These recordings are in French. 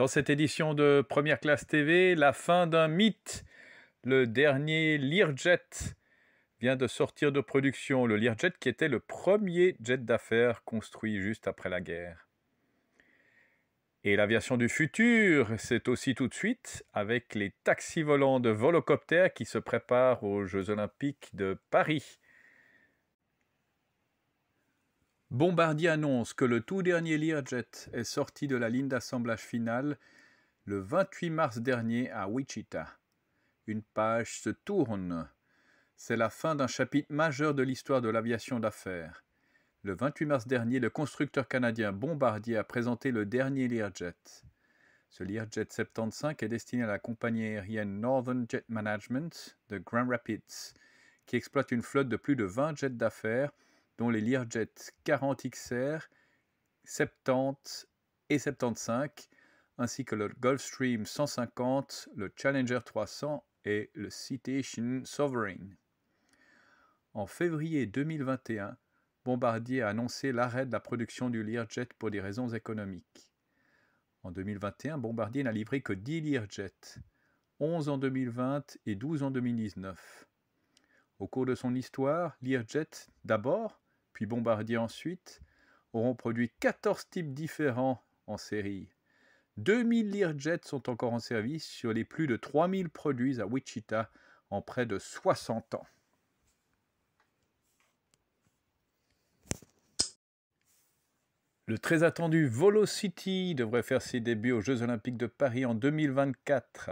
Dans cette édition de Première Classe TV, la fin d'un mythe. Le dernier Learjet vient de sortir de production. Le Learjet qui était le premier jet d'affaires construit juste après la guerre. Et l'aviation du futur, c'est aussi tout de suite avec les taxis volants de Volocopter qui se préparent aux Jeux Olympiques de Paris. Bombardier annonce que le tout dernier Learjet est sorti de la ligne d'assemblage finale le 28 mars dernier à Wichita. Une page se tourne. C'est la fin d'un chapitre majeur de l'histoire de l'aviation d'affaires. Le 28 mars dernier, le constructeur canadien Bombardier a présenté le dernier Learjet. Ce Learjet 75 est destiné à la compagnie aérienne Northern Jet Management de Grand Rapids, qui exploite une flotte de plus de 20 jets d'affaires dont les Learjet 40XR, 70 et 75, ainsi que le Gulfstream 150, le Challenger 300 et le Citation Sovereign. En février 2021, Bombardier a annoncé l'arrêt de la production du Learjet pour des raisons économiques. En 2021, Bombardier n'a livré que 10 Learjet, 11 en 2020 et 12 en 2019. Au cours de son histoire, Learjet, d'abord, Bombardier ensuite, auront produit 14 types différents en série. 2000 Learjet sont encore en service sur les plus de 3000 produits à Wichita en près de 60 ans. Le très attendu Volocity devrait faire ses débuts aux Jeux Olympiques de Paris en 2024.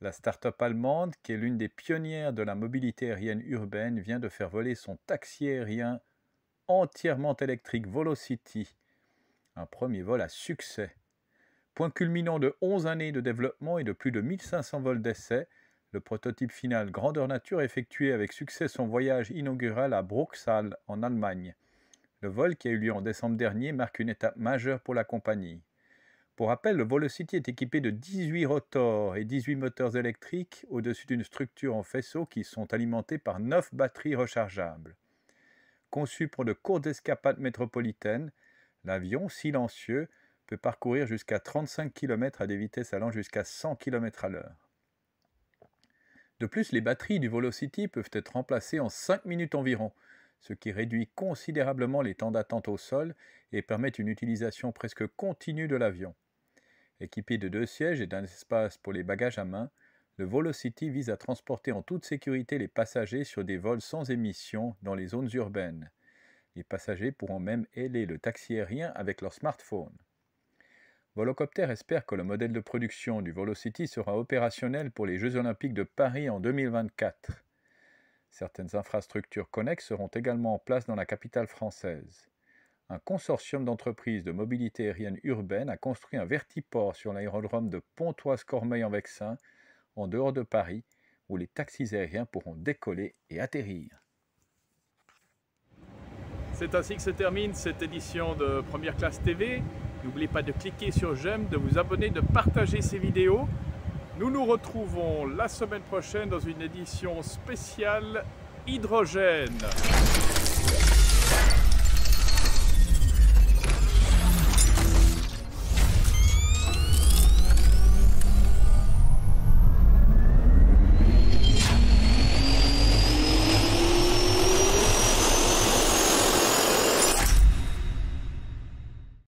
La start-up allemande, qui est l'une des pionnières de la mobilité aérienne urbaine, vient de faire voler son taxi aérien entièrement électrique Volocity, un premier vol à succès. Point culminant de 11 années de développement et de plus de 1500 vols d'essai, le prototype final Grandeur Nature effectué avec succès son voyage inaugural à Bruxelles en Allemagne. Le vol qui a eu lieu en décembre dernier marque une étape majeure pour la compagnie. Pour rappel, le Volocity est équipé de 18 rotors et 18 moteurs électriques au-dessus d'une structure en faisceau qui sont alimentés par 9 batteries rechargeables. Conçu pour de courtes escapades métropolitaines, l'avion, silencieux, peut parcourir jusqu'à 35 km à des vitesses allant jusqu'à 100 km à l'heure. De plus, les batteries du Volocity peuvent être remplacées en 5 minutes environ, ce qui réduit considérablement les temps d'attente au sol et permet une utilisation presque continue de l'avion. Équipé de deux sièges et d'un espace pour les bagages à main, le Volocity vise à transporter en toute sécurité les passagers sur des vols sans émission dans les zones urbaines. Les passagers pourront même aider le taxi aérien avec leur smartphone. Volocopter espère que le modèle de production du Volocity sera opérationnel pour les Jeux Olympiques de Paris en 2024. Certaines infrastructures connexes seront également en place dans la capitale française. Un consortium d'entreprises de mobilité aérienne urbaine a construit un vertiport sur l'aérodrome de Pontoise-Cormeil-en-Vexin en dehors de Paris, où les taxis aériens pourront décoller et atterrir. C'est ainsi que se termine cette édition de Première Classe TV. N'oubliez pas de cliquer sur j'aime, de vous abonner, de partager ces vidéos. Nous nous retrouvons la semaine prochaine dans une édition spéciale hydrogène.